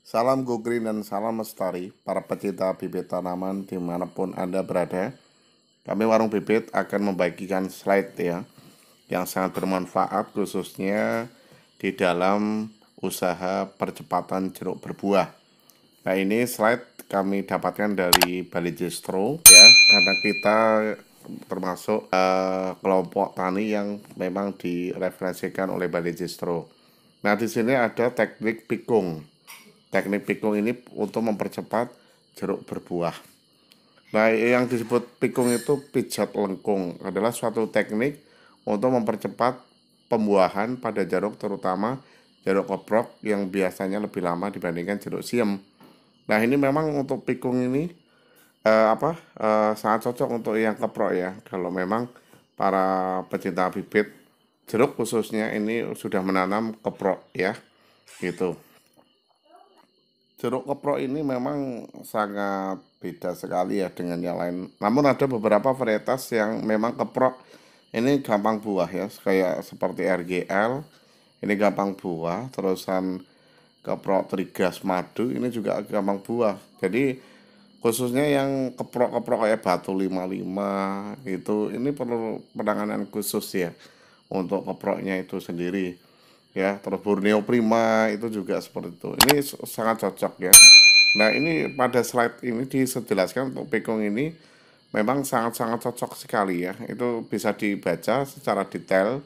Salam Go Green dan salam Lestari para pecinta bibit tanaman dimanapun Anda berada. Kami Warung Bibit akan membagikan slide ya yang sangat bermanfaat khususnya di dalam usaha percepatan jeruk berbuah. Nah ini slide kami dapatkan dari Bali Distro ya karena kita termasuk uh, kelompok tani yang memang direferensikan oleh Balai Distro. Nah, di sini ada teknik pikung. Teknik pikung ini untuk mempercepat jeruk berbuah. Nah, yang disebut pikung itu pijat lengkung adalah suatu teknik untuk mempercepat pembuahan pada jeruk terutama jeruk koprok yang biasanya lebih lama dibandingkan jeruk siam. Nah, ini memang untuk pikung ini uh, apa uh, sangat cocok untuk yang keprok ya kalau memang para pecinta bibit jeruk khususnya ini sudah menanam keprok ya gitu jeruk keprok ini memang sangat beda sekali ya dengan yang lain. Namun ada beberapa varietas yang memang keprok ini gampang buah ya, kayak seperti RGL ini gampang buah, terusan keprok trigas madu ini juga gampang buah. Jadi khususnya yang keprok-keprok kayak batu 55 itu ini perlu penanganan khusus ya untuk keproknya itu sendiri ya terus Borneo Prima itu juga seperti itu ini sangat cocok ya nah ini pada slide ini dijelaskan untuk pekong ini memang sangat-sangat cocok sekali ya itu bisa dibaca secara detail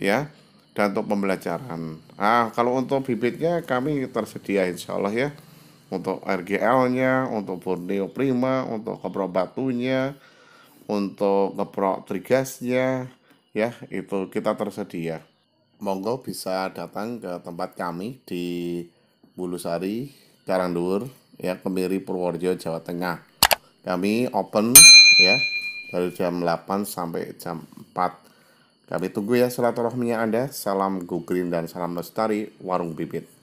ya dan untuk pembelajaran ah kalau untuk bibitnya kami tersedia insyaallah ya untuk RGL-nya, untuk Borneo Prima, untuk Kepro Batunya, untuk Kepro Trigasnya, ya itu kita tersedia. Monggo bisa datang ke tempat kami di Bulusari, Karangdur, ya Kemiri Purworejo, Jawa Tengah. Kami open ya dari jam 8 sampai jam 4. Kami tunggu ya silaturahminya Anda. Salam Gugrin dan salam Lestari Warung Bibit.